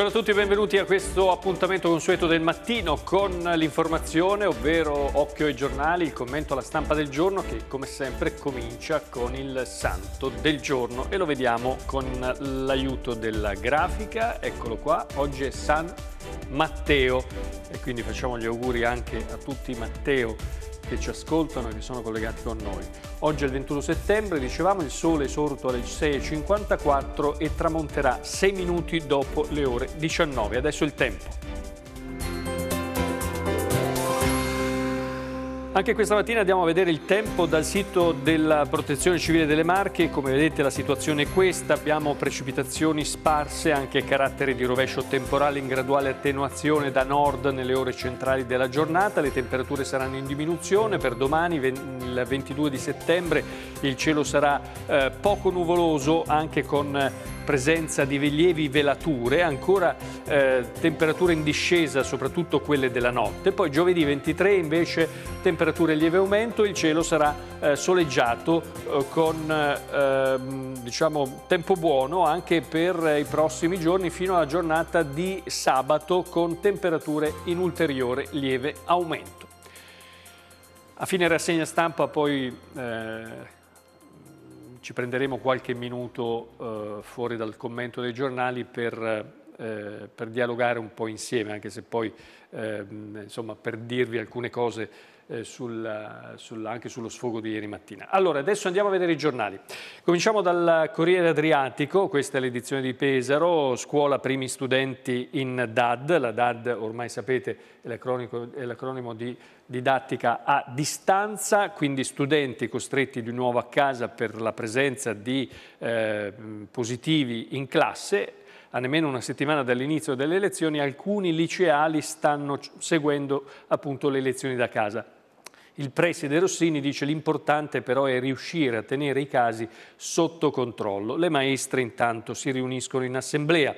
Buongiorno a tutti e benvenuti a questo appuntamento consueto del mattino con l'informazione, ovvero Occhio ai giornali, il commento alla stampa del giorno che come sempre comincia con il santo del giorno e lo vediamo con l'aiuto della grafica, eccolo qua, oggi è San Matteo e quindi facciamo gli auguri anche a tutti Matteo che ci ascoltano e che sono collegati con noi. Oggi è il 21 settembre, dicevamo il sole è sorto alle 6.54 e tramonterà 6 minuti dopo le ore 19. Adesso il tempo. Anche questa mattina andiamo a vedere il tempo dal sito della Protezione Civile delle Marche. Come vedete la situazione è questa, abbiamo precipitazioni sparse, anche carattere di rovescio temporale in graduale attenuazione da nord nelle ore centrali della giornata. Le temperature saranno in diminuzione per domani, il 22 di settembre, il cielo sarà eh, poco nuvoloso anche con presenza di lievi velature, ancora eh, temperature in discesa, soprattutto quelle della notte. Poi giovedì 23 invece temperature in lieve aumento, il cielo sarà eh, soleggiato eh, con eh, ehm, diciamo, tempo buono anche per i prossimi giorni fino alla giornata di sabato con temperature in ulteriore lieve aumento. A fine rassegna stampa poi eh, ci prenderemo qualche minuto eh, fuori dal commento dei giornali per, eh, per, dialogare un po' insieme, anche se poi eh, insomma, per dirvi alcune cose eh, sul, sul, anche sullo sfogo di ieri mattina. Allora, adesso andiamo a vedere i giornali. Cominciamo dal Corriere Adriatico, questa è l'edizione di Pesaro, scuola primi studenti in DAD, la DAD ormai sapete è l'acronimo di didattica a distanza, quindi studenti costretti di nuovo a casa per la presenza di eh, positivi in classe, a nemmeno una settimana dall'inizio delle lezioni alcuni liceali stanno seguendo appunto le lezioni da casa. Il preside Rossini dice l'importante però è riuscire a tenere i casi sotto controllo. Le maestre intanto si riuniscono in assemblea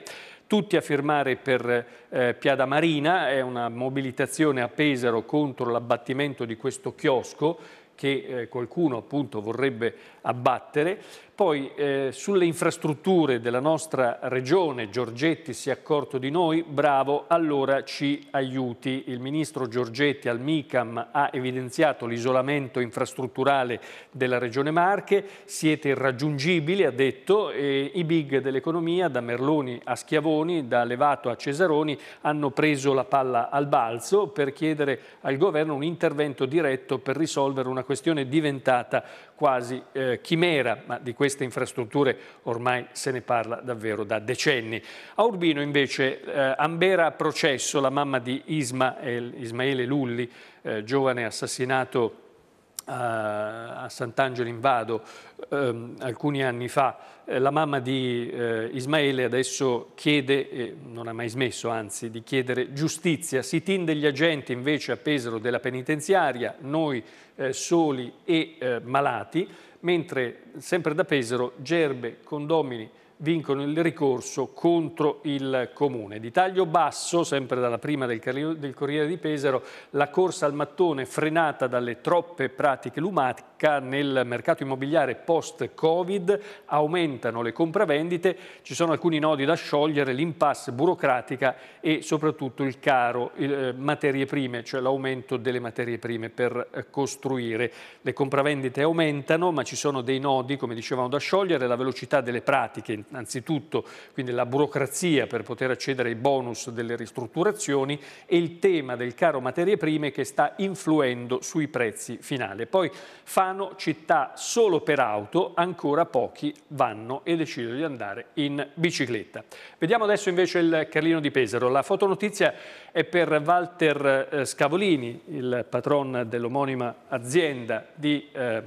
tutti a firmare per eh, Piada Marina, è una mobilitazione a Pesaro contro l'abbattimento di questo chiosco che eh, qualcuno appunto vorrebbe abbattere, poi eh, sulle infrastrutture della nostra regione Giorgetti si è accorto di noi, bravo, allora ci aiuti. Il ministro Giorgetti al MICAM ha evidenziato l'isolamento infrastrutturale della regione Marche, siete irraggiungibili, ha detto, e i big dell'economia da Merloni a Schiavoni, da Levato a Cesaroni hanno preso la palla al balzo per chiedere al governo un intervento diretto per risolvere una questione diventata quasi eh, chimera, ma di queste infrastrutture ormai se ne parla davvero da decenni. A Urbino invece eh, Ambera Processo, la mamma di Isma, Ismaele Lulli, eh, giovane assassinato a, Sant'Angelo in Vado ehm, alcuni anni fa, eh, la mamma di eh, Ismaele adesso chiede, eh, non ha mai smesso anzi, di chiedere giustizia. Sit-in degli agenti invece a Pesaro della penitenziaria, noi eh, soli e eh, malati, mentre sempre da Pesaro gerbe, condomini, vincono il ricorso contro il Comune. Di taglio basso, sempre dalla prima del, Corriere di Pesaro, la corsa al mattone frenata dalle troppe pratiche lumatica nel mercato immobiliare post-Covid, aumentano le compravendite, ci sono alcuni nodi da sciogliere, l'impasse burocratica e soprattutto il caro il, eh, materie prime, cioè l'aumento delle materie prime per eh, costruire. Le compravendite aumentano, ma ci sono dei nodi, come dicevamo, da sciogliere, la velocità delle pratiche innanzitutto quindi la burocrazia per poter accedere ai bonus delle ristrutturazioni e il tema del caro materie prime che sta influendo sui prezzi finali. Poi Fano, città solo per auto, ancora pochi vanno e decidono di andare in bicicletta. Vediamo adesso invece il Carlino di Pesaro. La fotonotizia è per Walter eh, Scavolini, il patron dell'omonima azienda di eh,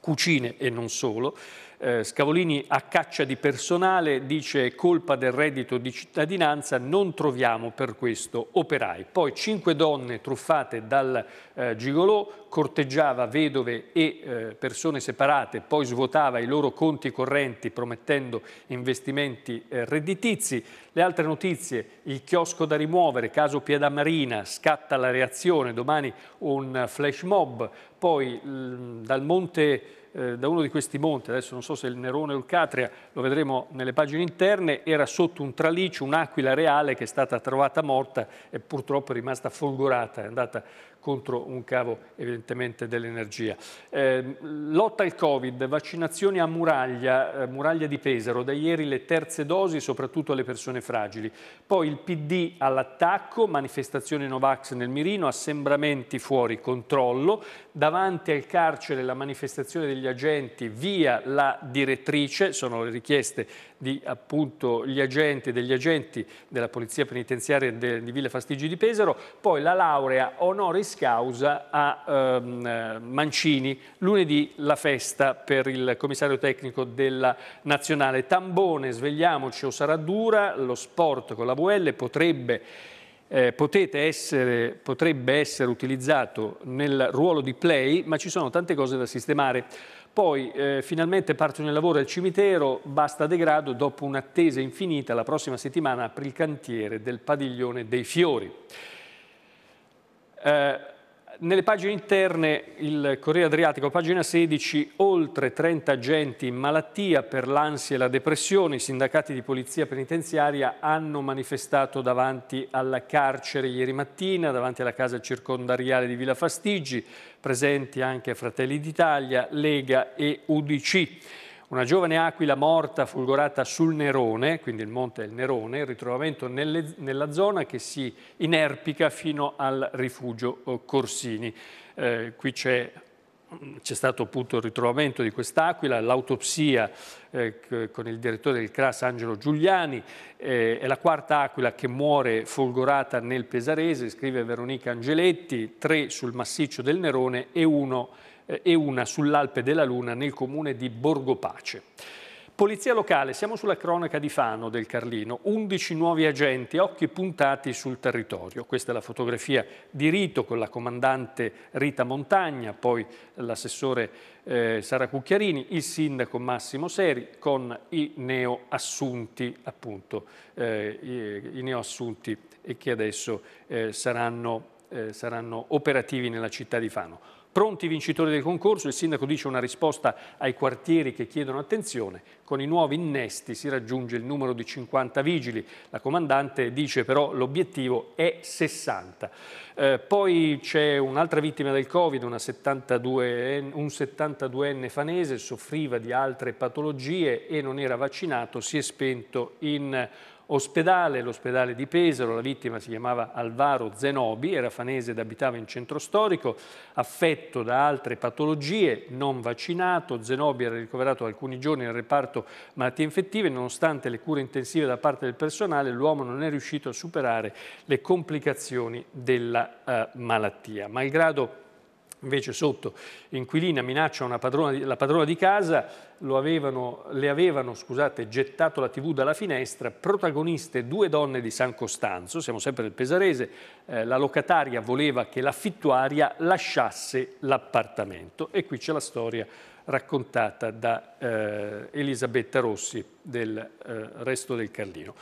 cucine e non solo, eh, Scavolini a caccia di personale dice colpa del reddito di cittadinanza, non troviamo per questo operai. Poi cinque donne truffate dal eh, gigolò, corteggiava vedove e eh, persone separate, poi svuotava i loro conti correnti promettendo investimenti eh, redditizi. Le altre notizie, il chiosco da rimuovere, caso Piedamarina, scatta la reazione, domani un flash mob, poi dal Monte eh, da uno di questi monti, adesso non so se il Nerone o il Catria, lo vedremo nelle pagine interne, era sotto un traliccio un'aquila reale che è stata trovata morta e purtroppo è rimasta folgorata, è andata contro un cavo evidentemente dell'energia. Eh, lotta al Covid, vaccinazioni a muraglia, eh, muraglia di Pesaro, da ieri le terze dosi soprattutto alle persone fragili. Poi il PD all'attacco, manifestazione Novax nel mirino, assembramenti fuori controllo, davanti al carcere la manifestazione degli agenti via la direttrice, sono le richieste di appunto gli agenti, degli agenti della Polizia Penitenziaria di Villa Fastigi di Pesaro, poi la laurea onoris Maris Causa a ehm, Mancini, lunedì la festa per il commissario tecnico della nazionale. Tambone, svegliamoci o sarà dura, lo sport con la VL potrebbe eh, essere, potrebbe essere utilizzato nel ruolo di play, ma ci sono tante cose da sistemare. Poi eh, finalmente partono i lavori al cimitero, basta degrado, dopo un'attesa infinita la prossima settimana apri il cantiere del padiglione dei fiori. Eh, nelle pagine interne il Corriere Adriatico, pagina 16, oltre 30 agenti in malattia per l'ansia e la depressione, i sindacati di polizia penitenziaria hanno manifestato davanti alla carcere ieri mattina, davanti alla casa circondariale di Villa Fastigi, presenti anche Fratelli d'Italia, Lega e Udc. Una giovane aquila morta fulgorata sul Nerone, quindi il monte del Nerone, il ritrovamento nelle, nella zona che si inerpica fino al rifugio eh, Corsini. Eh, qui c'è mm, c'è stato appunto il ritrovamento di quest'aquila, l'autopsia eh, con il direttore del CRAS Angelo Giuliani, eh, è la quarta aquila che muore folgorata nel Pesarese, scrive Veronica Angeletti, tre sul massiccio del Nerone e uno e una sull'Alpe della Luna nel comune di Borgopace. Polizia locale, siamo sulla cronaca di Fano del Carlino, 11 nuovi agenti, occhi puntati sul territorio. Questa è la fotografia di Rito con la comandante Rita Montagna, poi l'assessore eh, Sara Cucchiarini, il sindaco Massimo Seri con i neoassunti, appunto, eh, i, i neoassunti che adesso eh, saranno, eh, saranno operativi nella città di Fano. Pronti i vincitori del concorso, il sindaco dice una risposta ai quartieri che chiedono attenzione, con i nuovi innesti si raggiunge il numero di 50 vigili, la comandante dice però l'obiettivo è 60. Eh, poi c'è un'altra vittima del Covid, 72, un 72enne fanese, soffriva di altre patologie e non era vaccinato, si è spento in ospedale, l'ospedale di Pesaro, la vittima si chiamava Alvaro Zenobi, era fanese ed abitava in centro storico, affetto da altre patologie, non vaccinato, Zenobi era ricoverato alcuni giorni nel reparto malattie infettive, nonostante le cure intensive da parte del personale, l'uomo non è riuscito a superare le complicazioni della eh, malattia. Malgrado Invece sotto inquilina minaccia padrona la padrona di casa, avevano, le avevano scusate, gettato la tv dalla finestra, protagoniste due donne di San Costanzo, siamo sempre del Pesarese, eh, la locataria voleva che l'affittuaria lasciasse l'appartamento e qui c'è la storia raccontata da eh, Elisabetta Rossi del eh, Resto del Carlino.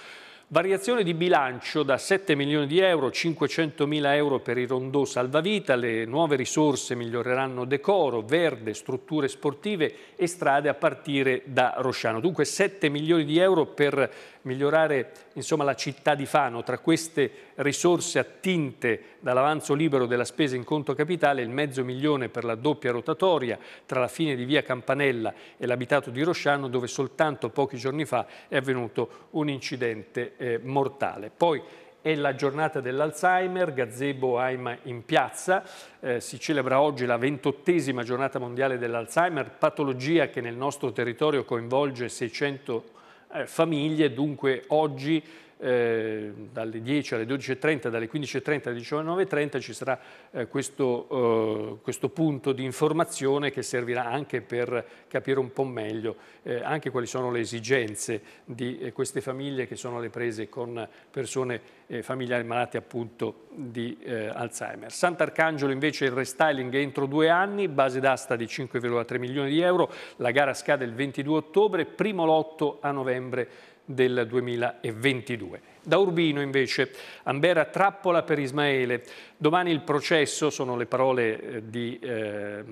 Variazione di bilancio da 7 milioni di euro, 500 mila euro per i rondò salvavita, le nuove risorse miglioreranno decoro, verde, strutture sportive e strade a partire da Rosciano. Dunque 7 milioni di euro per migliorare insomma, la città di Fano. Tra queste risorse attinte dall'avanzo libero della spesa in conto capitale, il mezzo milione per la doppia rotatoria tra la fine di via Campanella e l'abitato di Rosciano, dove soltanto pochi giorni fa è avvenuto un incidente eh, mortale. Poi, è la giornata dell'Alzheimer, Gazebo AIMA in piazza, eh, si celebra oggi la ventottesima giornata mondiale dell'Alzheimer, patologia che nel nostro territorio coinvolge 600 eh, famiglie, dunque oggi eh, dalle 10 alle 12.30, dalle 15.30 alle 19.30 ci sarà eh, questo, eh, questo, punto di informazione che servirà anche per capire un po' meglio eh, anche quali sono le esigenze di eh, queste famiglie che sono alle prese con persone familiari malate appunto di Alzheimer. Sant'Arcangelo invece il restyling è entro due anni, base d'asta di 5,3 milioni di euro, la gara scade il 22 ottobre, primo lotto a novembre del 2022. Da Urbino invece, Ambera trappola per Ismaele, domani il processo, sono le parole eh, di, eh,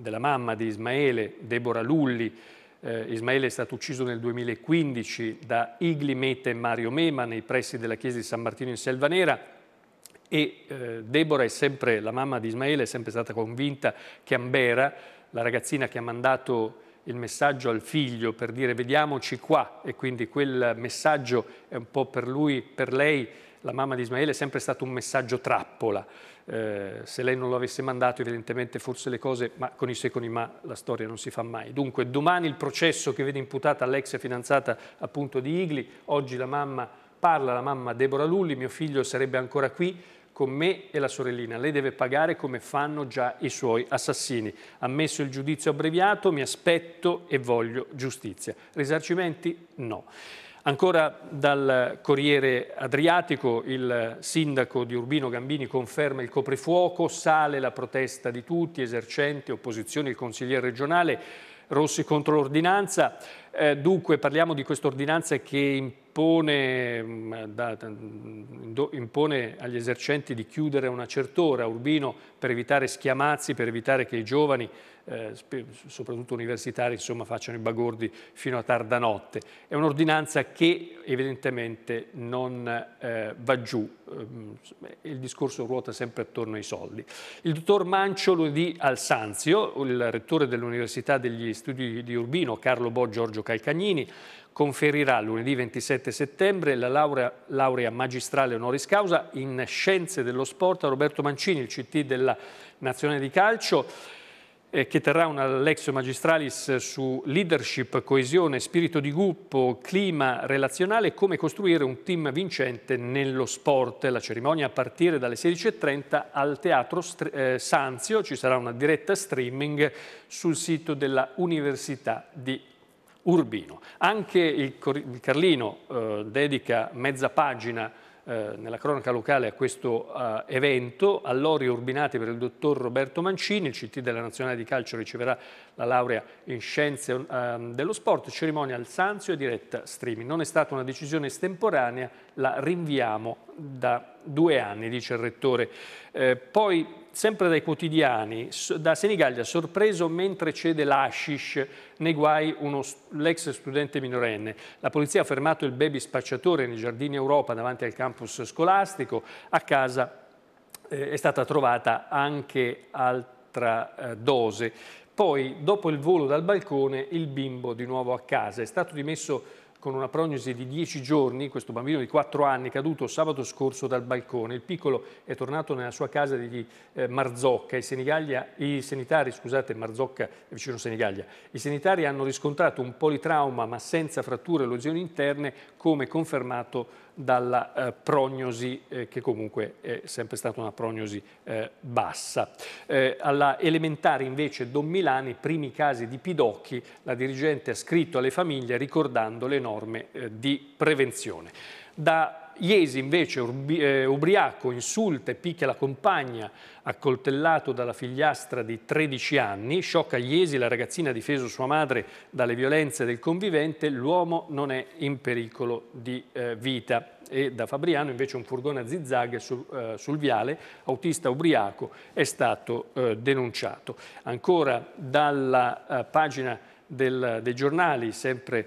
della mamma di Ismaele, Deborah Lulli, eh, Ismaele è stato ucciso nel 2015 da Igli Mete Mario Mema nei pressi della chiesa di San Martino in Selvanera e eh, Deborah è sempre, la mamma di Ismaele è sempre stata convinta che Ambera, la ragazzina che ha mandato il messaggio al figlio per dire vediamoci qua e quindi quel messaggio è un po' per lui, per lei, la mamma di Ismaele è sempre stato un messaggio trappola. Eh, se lei non lo avesse mandato evidentemente forse le cose, ma con i secoli ma la storia non si fa mai. Dunque domani il processo che vede imputata l'ex fidanzata appunto di Igli, oggi la mamma parla, la mamma Deborah Lulli, mio figlio sarebbe ancora qui, con me e la sorellina. Lei deve pagare come fanno già i suoi assassini. Ha messo il giudizio abbreviato, mi aspetto e voglio giustizia. Risarcimenti? No. Ancora dal Corriere Adriatico il sindaco di Urbino Gambini conferma il coprifuoco, sale la protesta di tutti, esercenti, opposizioni, il consigliere regionale. Rossi contro l'ordinanza. Eh, dunque parliamo di questa ordinanza che impone, mm, da, mm, impone, agli esercenti di chiudere a una certora, Urbino, per evitare schiamazzi, per evitare che i giovani eh, soprattutto universitari, insomma, facciano i bagordi fino a tarda notte. È un'ordinanza che evidentemente non eh, va giù, ehm, il discorso ruota sempre attorno ai soldi. Il dottor Mancio lunedì al Sanzio, il rettore dell'Università degli Studi di Urbino, Carlo Bo Giorgio Calcagnini, conferirà lunedì 27 settembre la laurea, laurea, magistrale honoris causa in Scienze dello Sport a Roberto Mancini, il CT della Nazione di Calcio. Eh, che terrà una lezione Magistralis su leadership, coesione, spirito di gruppo, clima relazionale e come costruire un team vincente nello sport. La cerimonia a partire dalle 16.30 al Teatro eh, Sanzio ci sarà una diretta streaming sul sito della Università di Urbino. Anche il Carlino eh, dedica mezza pagina eh, nella cronaca locale a questo eh, evento, allori urbinati per il dottor Roberto Mancini, il CT della Nazionale di Calcio riceverà la laurea in Scienze eh, dello Sport, cerimonia al Sanzio e diretta streaming. Non è stata una decisione estemporanea, la rinviamo da due anni, dice il Rettore. Eh, poi sempre dai quotidiani, da Senigallia, sorpreso mentre cede l'ashish, nei guai l'ex studente minorenne. La polizia ha fermato il baby spacciatore nei giardini Europa davanti al campus scolastico, a casa eh, è stata trovata anche altra eh, dose. Poi, dopo il volo dal balcone, il bimbo di nuovo a casa. È stato dimesso con una prognosi di 10 giorni, questo bambino di 4 anni caduto sabato scorso dal balcone. Il piccolo è tornato nella sua casa di eh, Marzocca. I, I, sanitari, scusate, Marzocca vicino Senigallia. I sanitari hanno riscontrato un politrauma ma senza fratture e lesioni interne come confermato dalla eh, prognosi eh, che comunque è sempre stata una prognosi eh, bassa. Eh, alla elementare invece Don Milani, primi casi di pidocchi, la dirigente ha scritto alle famiglie ricordando le note norme eh, di prevenzione. Da Iesi invece eh, ubriaco insulta e picchia la compagna accoltellato dalla figliastra di 13 anni, sciocca Iesi, la ragazzina ha difeso sua madre dalle violenze del convivente, l'uomo non è in pericolo di eh, vita. E da Fabriano invece un furgone a zigzag sul, eh, sul viale, autista ubriaco, è stato eh, denunciato. Ancora dalla eh, pagina del, dei giornali, sempre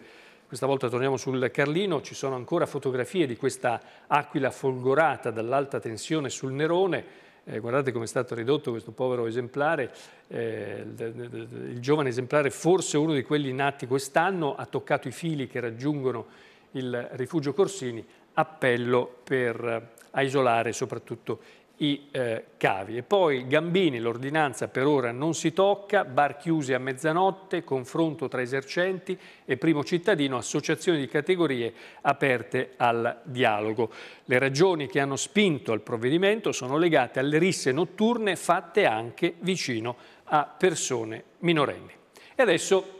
questa volta torniamo sul Carlino, ci sono ancora fotografie di questa aquila folgorata dall'alta tensione sul Nerone, eh, guardate come è stato ridotto questo povero esemplare, eh, il giovane esemplare forse uno di quelli nati quest'anno, ha toccato i fili che raggiungono il rifugio Corsini, appello per, eh, a isolare soprattutto i eh, cavi. E poi Gambini, l'ordinanza per ora non si tocca, bar chiusi a mezzanotte, confronto tra esercenti e primo cittadino, associazioni di categorie aperte al dialogo. Le ragioni che hanno spinto al provvedimento sono legate alle risse notturne fatte anche vicino a persone minorenni. E adesso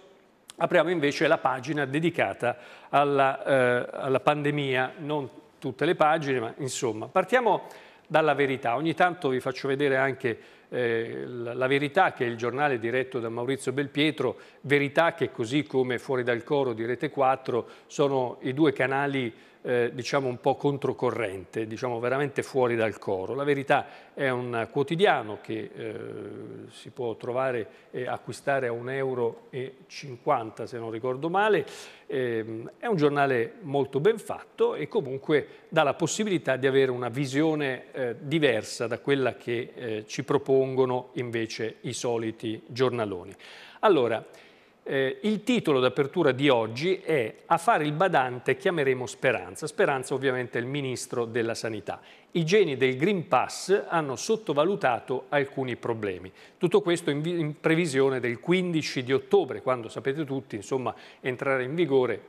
apriamo invece la pagina dedicata alla, eh, alla pandemia, non tutte le pagine, ma insomma. Partiamo dalla verità. Ogni tanto vi faccio vedere anche eh, La Verità, che è il giornale diretto da Maurizio Belpietro, Verità che così come Fuori dal Coro di Rete 4 sono i due canali eh, diciamo un po' controcorrente, diciamo veramente fuori dal coro. La Verità è un quotidiano che eh, si può trovare e acquistare a 1,50 euro se non ricordo male, eh, è un giornale molto ben fatto e comunque dà la possibilità di avere una visione eh, diversa da quella che eh, ci propone propongono invece i soliti giornaloni. Allora, eh, il titolo d'apertura di oggi è A fare il badante chiameremo Speranza. Speranza ovviamente è il ministro della sanità. I geni del Green Pass hanno sottovalutato alcuni problemi. Tutto questo in, in previsione del 15 di ottobre, quando sapete tutti, insomma, entrerà in vigore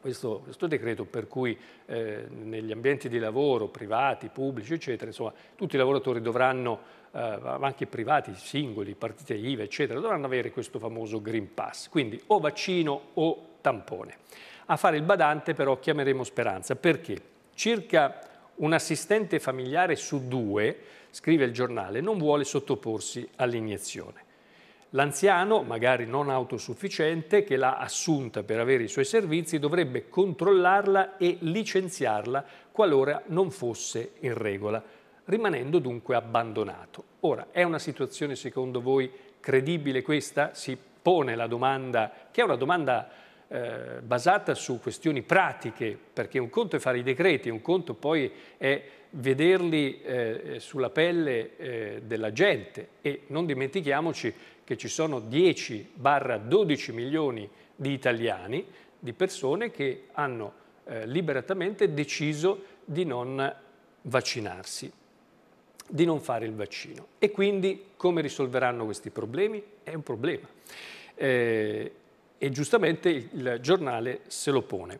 questo, questo decreto per cui eh, negli ambienti di lavoro privati, pubblici, eccetera, insomma, tutti i lavoratori dovranno, eh, anche i privati, singoli, partite IVA, eccetera, dovranno avere questo famoso Green Pass, quindi o vaccino o tampone. A fare il badante però chiameremo Speranza, perché circa un assistente familiare su due, scrive il giornale, non vuole sottoporsi all'iniezione. L'anziano, magari non autosufficiente, che l'ha assunta per avere i suoi servizi, dovrebbe controllarla e licenziarla qualora non fosse in regola, rimanendo dunque abbandonato. Ora, è una situazione secondo voi credibile questa? Si pone la domanda, che è una domanda eh, basata su questioni pratiche, perché un conto è fare i decreti, un conto poi è vederli eh, sulla pelle eh, della gente e non dimentichiamoci che ci sono 10-12 milioni di italiani, di persone che hanno eh, liberatamente deciso di non vaccinarsi, di non fare il vaccino. E quindi come risolveranno questi problemi? È un problema. Eh, e giustamente il giornale se lo pone.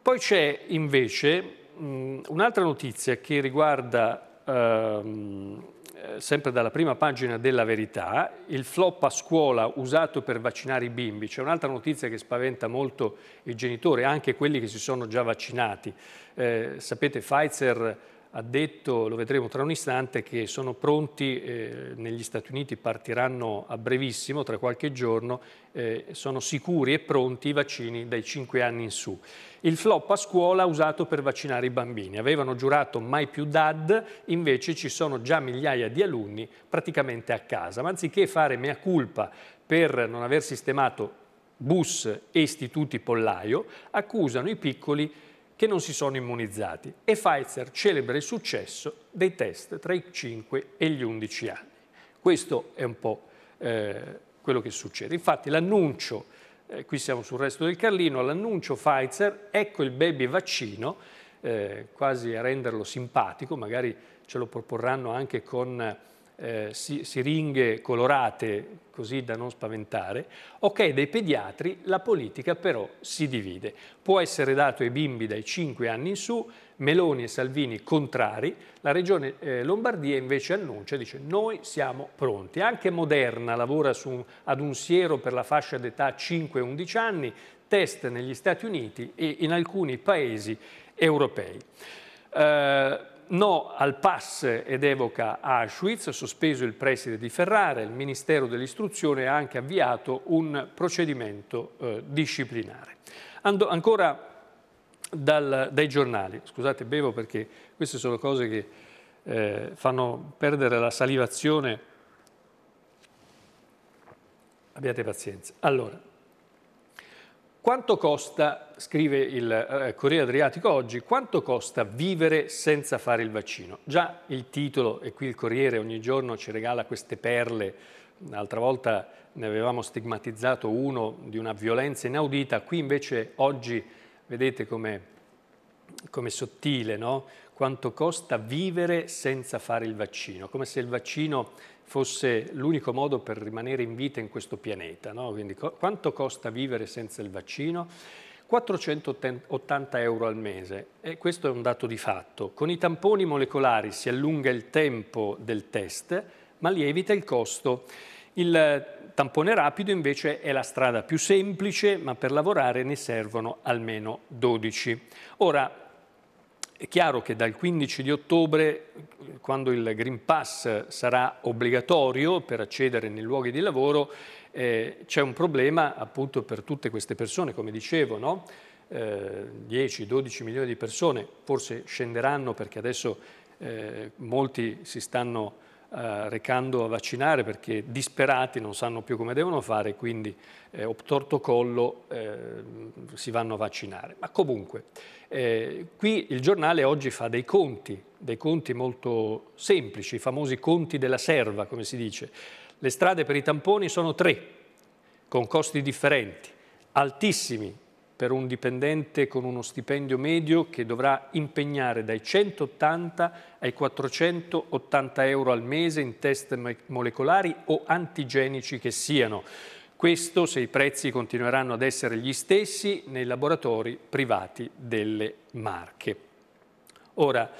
Poi c'è invece mm, un'altra notizia che riguarda ehm, eh, sempre dalla prima pagina della verità, il flop a scuola usato per vaccinare i bimbi, c'è un'altra notizia che spaventa molto i genitori, anche quelli che si sono già vaccinati. Eh, sapete, Pfizer ha detto, lo vedremo tra un istante, che sono pronti, eh, negli Stati Uniti partiranno a brevissimo, tra qualche giorno, eh, sono sicuri e pronti i vaccini dai 5 anni in su. Il flop a scuola usato per vaccinare i bambini. Avevano giurato mai più DAD, invece ci sono già migliaia di alunni praticamente a casa. Ma anziché fare mea culpa per non aver sistemato bus e istituti pollaio, accusano i piccoli che non si sono immunizzati e Pfizer celebra il successo dei test tra i 5 e gli 11 anni. Questo è un po' eh, quello che succede. Infatti l'annuncio, eh, qui siamo sul resto del Carlino, l'annuncio Pfizer, ecco il baby vaccino, eh, quasi a renderlo simpatico, magari ce lo proporranno anche con eh, siringhe colorate così da non spaventare. Ok, dai pediatri la politica però si divide. Può essere dato ai bimbi dai 5 anni in su, Meloni e Salvini contrari, la regione eh, Lombardia invece annuncia, dice noi siamo pronti. Anche Moderna lavora su, ad un siero per la fascia d'età 5-11 anni, test negli Stati Uniti e in alcuni paesi europei. Eh, no al pass ed evoca Auschwitz, sospeso il preside di Ferrara, il Ministero dell'Istruzione ha anche avviato un procedimento eh, disciplinare. Ando, ancora dal, dai giornali, scusate bevo perché queste sono cose che eh, fanno perdere la salivazione, abbiate pazienza. Allora, quanto costa, scrive il eh, Corriere Adriatico oggi, quanto costa vivere senza fare il vaccino? Già il titolo, e qui il Corriere ogni giorno ci regala queste perle, l'altra volta ne avevamo stigmatizzato uno di una violenza inaudita, qui invece oggi vedete come, come sottile, no? quanto costa vivere senza fare il vaccino, come se il vaccino fosse l'unico modo per rimanere in vita in questo pianeta. No? Quindi co quanto costa vivere senza il vaccino? 480 euro al mese e questo è un dato di fatto. Con i tamponi molecolari si allunga il tempo del test ma lievita il costo. Il tampone rapido invece è la strada più semplice ma per lavorare ne servono almeno 12. Ora, è chiaro che dal 15 di ottobre, quando il Green Pass sarà obbligatorio per accedere nei luoghi di lavoro, eh, c'è un problema appunto per tutte queste persone, come dicevo, no? eh, 10-12 milioni di persone, forse scenderanno perché adesso eh, molti si stanno eh, recando a vaccinare perché disperati non sanno più come devono fare, quindi eh, obtorto collo eh, si vanno a vaccinare. Ma comunque, eh, qui il giornale oggi fa dei conti, dei conti molto semplici, i famosi conti della serva, come si dice. Le strade per i tamponi sono tre, con costi differenti, altissimi per un dipendente con uno stipendio medio che dovrà impegnare dai 180 ai 480 euro al mese in test molecolari o antigenici che siano. Questo se i prezzi continueranno ad essere gli stessi nei laboratori privati delle marche. Ora,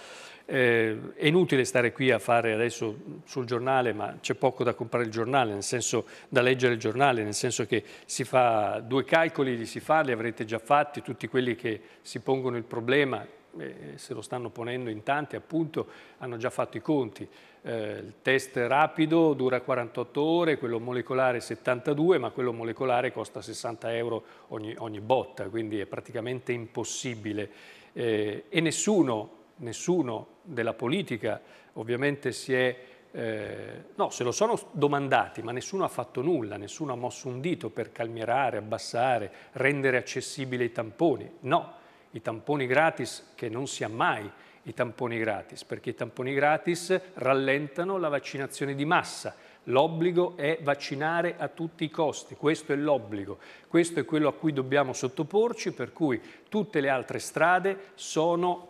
eh, è inutile stare qui a fare adesso sul giornale, ma c'è poco da comprare il giornale, nel senso da leggere il giornale, nel senso che si fa due calcoli, li si fa, li avrete già fatti, tutti quelli che si pongono il problema, eh, se lo stanno ponendo in tanti appunto, hanno già fatto i conti. Eh, il test rapido dura 48 ore, quello molecolare 72, ma quello molecolare costa 60 euro ogni, ogni botta, quindi è praticamente impossibile. Eh, e nessuno nessuno della politica ovviamente si è, eh, no, se lo sono domandati, ma nessuno ha fatto nulla, nessuno ha mosso un dito per calmierare, abbassare, rendere accessibili i tamponi. No, i tamponi gratis, che non sia mai i tamponi gratis, perché i tamponi gratis rallentano la vaccinazione di massa. L'obbligo è vaccinare a tutti i costi, questo è l'obbligo, questo è quello a cui dobbiamo sottoporci, per cui tutte le altre strade sono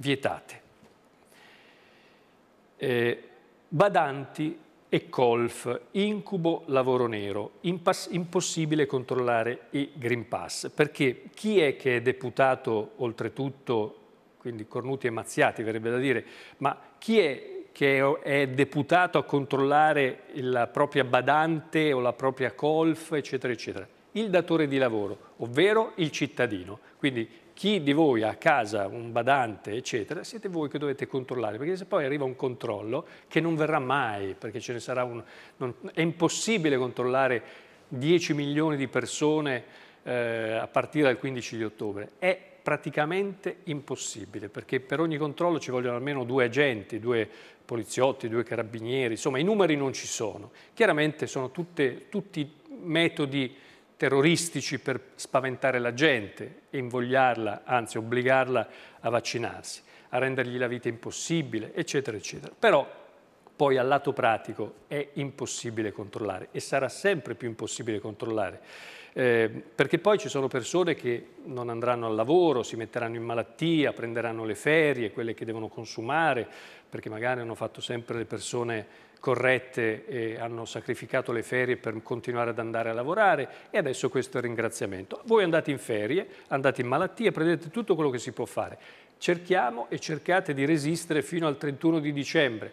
vietate. Eh, badanti e colf, incubo lavoro nero, impas- impossibile controllare i Green Pass, perché chi è che è deputato oltretutto, quindi cornuti e mazziati verrebbe da dire, ma chi è che è deputato a controllare la propria badante o la propria colf, eccetera, eccetera? Il datore di lavoro, ovvero il cittadino. Quindi chi di voi ha a casa un badante, eccetera, siete voi che dovete controllare, perché se poi arriva un controllo che non verrà mai, perché ce ne sarà un... Non, è impossibile controllare 10 milioni di persone eh, a partire dal 15 di ottobre. È praticamente impossibile, perché per ogni controllo ci vogliono almeno due agenti, due poliziotti, due carabinieri, insomma i numeri non ci sono. Chiaramente sono tutte, tutti metodi terroristici per spaventare la gente e invogliarla, anzi obbligarla a vaccinarsi, a rendergli la vita impossibile, eccetera, eccetera. Però poi al lato pratico è impossibile controllare e sarà sempre più impossibile controllare. Eh, perché poi ci sono persone che non andranno al lavoro, si metteranno in malattia, prenderanno le ferie, quelle che devono consumare, perché magari hanno fatto sempre le persone corrette e hanno sacrificato le ferie per continuare ad andare a lavorare e adesso questo è il ringraziamento. Voi andate in ferie, andate in malattia, prendete tutto quello che si può fare. Cerchiamo e cercate di resistere fino al 31 di dicembre.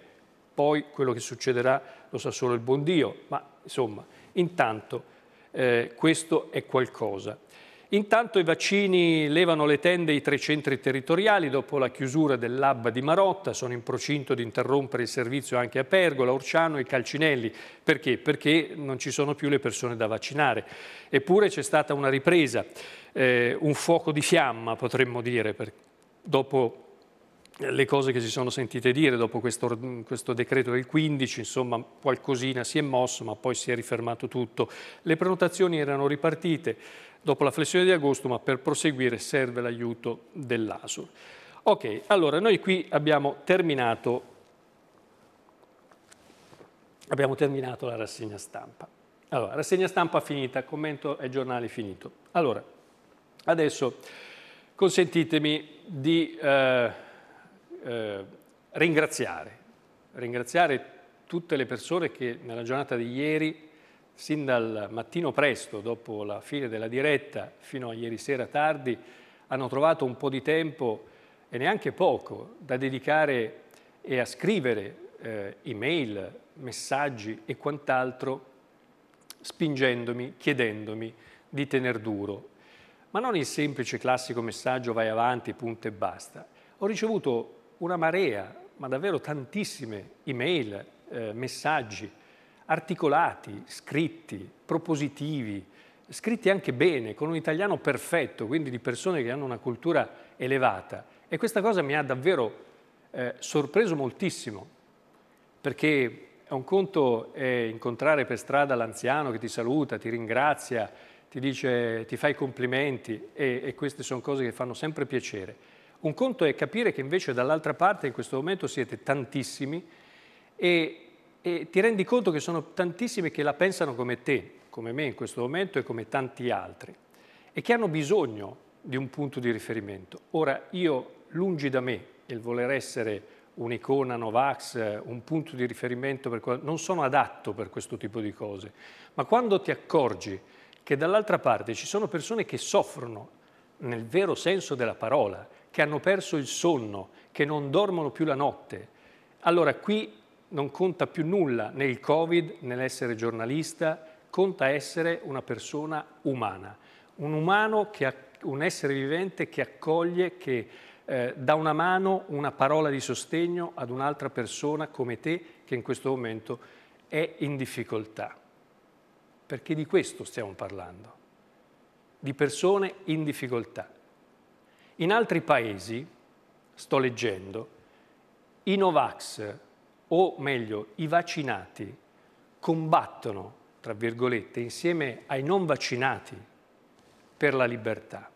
Poi quello che succederà lo sa solo il buon Dio, ma insomma, intanto eh, questo è qualcosa. Intanto i vaccini levano le tende ai tre centri territoriali dopo la chiusura del di Marotta, sono in procinto di interrompere il servizio anche a Pergola, Orciano e Calcinelli. Perché? Perché non ci sono più le persone da vaccinare. Eppure c'è stata una ripresa, eh, un fuoco di fiamma potremmo dire, per, dopo le cose che si sono sentite dire dopo questo, questo, decreto del 15, insomma qualcosina si è mosso ma poi si è rifermato tutto. Le prenotazioni erano ripartite, dopo la flessione di agosto, ma per proseguire serve l'aiuto dell'ASUR. Ok, allora noi qui abbiamo terminato, abbiamo terminato la rassegna stampa. Allora, rassegna stampa finita, commento ai giornali finito. Allora, adesso consentitemi di eh, eh, ringraziare, ringraziare tutte le persone che nella giornata di ieri sin dal mattino presto, dopo la fine della diretta, fino a ieri sera tardi, hanno trovato un po' di tempo, e neanche poco, da dedicare e a scrivere eh, email, messaggi e quant'altro, spingendomi, chiedendomi di tener duro. Ma non il semplice classico messaggio vai avanti, punto e basta. Ho ricevuto una marea, ma davvero tantissime email, eh, messaggi, articolati, scritti, propositivi, scritti anche bene, con un italiano perfetto, quindi di persone che hanno una cultura elevata. E questa cosa mi ha davvero eh, sorpreso moltissimo, perché è un conto eh, incontrare per strada l'anziano che ti saluta, ti ringrazia, ti dice, ti fa i complimenti e, e queste sono cose che fanno sempre piacere. Un conto è capire che invece dall'altra parte in questo momento siete tantissimi e e ti rendi conto che sono tantissime che la pensano come te, come me in questo momento e come tanti altri e che hanno bisogno di un punto di riferimento. Ora io, lungi da me il voler essere un'icona Novax, un punto di riferimento, per, non sono adatto per questo tipo di cose, ma quando ti accorgi che dall'altra parte ci sono persone che soffrono nel vero senso della parola, che hanno perso il sonno, che non dormono più la notte, allora qui non conta più nulla né il Covid né l'essere giornalista, conta essere una persona umana, un umano che ha, un essere vivente che accoglie, che eh, dà una mano, una parola di sostegno ad un'altra persona come te che in questo momento è in difficoltà. Perché di questo stiamo parlando, di persone in difficoltà. In altri paesi, sto leggendo, i Novax o meglio i vaccinati combattono, tra virgolette, insieme ai non vaccinati per la libertà.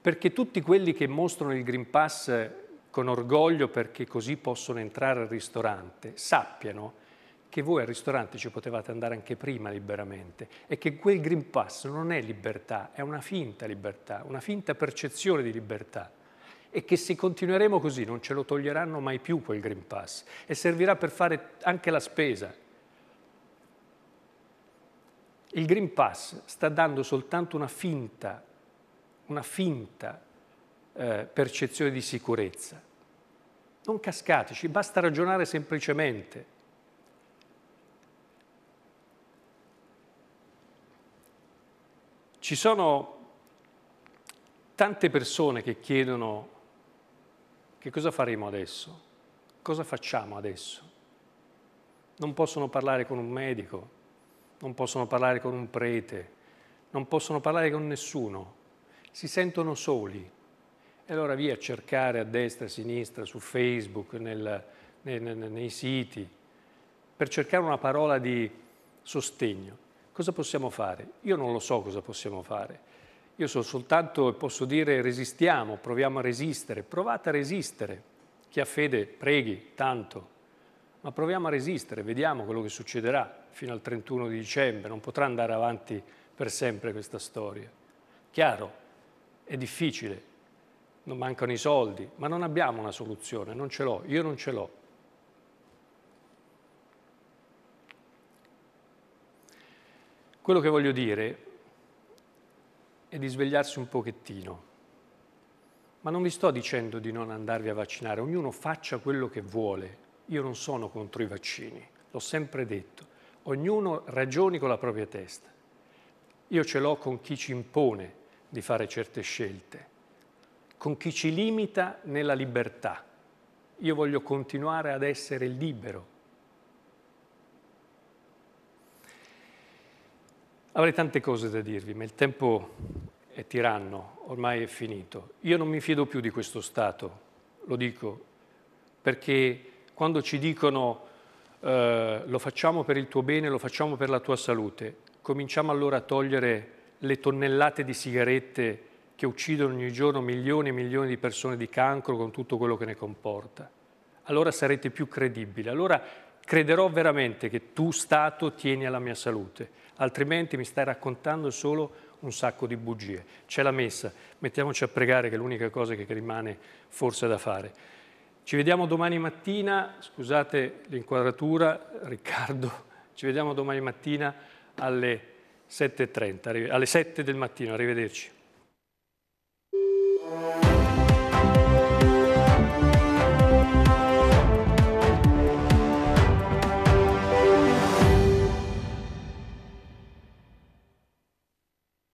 Perché tutti quelli che mostrano il Green Pass con orgoglio perché così possono entrare al ristorante, sappiano che voi al ristorante ci potevate andare anche prima liberamente e che quel Green Pass non è libertà, è una finta libertà, una finta percezione di libertà e che se continueremo così non ce lo toglieranno mai più quel Green Pass e servirà per fare anche la spesa. Il Green Pass sta dando soltanto una finta, una finta eh, percezione di sicurezza. Non cascateci, basta ragionare semplicemente. Ci sono tante persone che chiedono che cosa faremo adesso? Cosa facciamo adesso? Non possono parlare con un medico, non possono parlare con un prete, non possono parlare con nessuno, si sentono soli. E allora via a cercare a destra e a sinistra, su Facebook, nel, nei, nei siti, per cercare una parola di sostegno. Cosa possiamo fare? Io non lo so cosa possiamo fare. Io so soltanto, e posso dire, resistiamo, proviamo a resistere, provate a resistere. Chi ha fede preghi tanto, ma proviamo a resistere, vediamo quello che succederà fino al 31 di dicembre, non potrà andare avanti per sempre questa storia. Chiaro, è difficile, non mancano i soldi, ma non abbiamo una soluzione, non ce l'ho, io non ce l'ho. Quello che voglio dire è di svegliarsi un pochettino. Ma non vi sto dicendo di non andarvi a vaccinare, ognuno faccia quello che vuole. Io non sono contro i vaccini, l'ho sempre detto. Ognuno ragioni con la propria testa. Io ce l'ho con chi ci impone di fare certe scelte, con chi ci limita nella libertà. Io voglio continuare ad essere libero Avrei tante cose da dirvi, ma il tempo è tiranno, ormai è finito. Io non mi fido più di questo Stato, lo dico, perché quando ci dicono eh, lo facciamo per il tuo bene, lo facciamo per la tua salute, cominciamo allora a togliere le tonnellate di sigarette che uccidono ogni giorno milioni e milioni di persone di cancro con tutto quello che ne comporta. Allora sarete più credibili, allora crederò veramente che tu, Stato, tieni alla mia salute, altrimenti mi stai raccontando solo un sacco di bugie. C'è la messa, mettiamoci a pregare che è l'unica cosa che rimane forse da fare. Ci vediamo domani mattina, scusate l'inquadratura, Riccardo, ci vediamo domani mattina alle 7.30, alle 7 del mattino, arrivederci.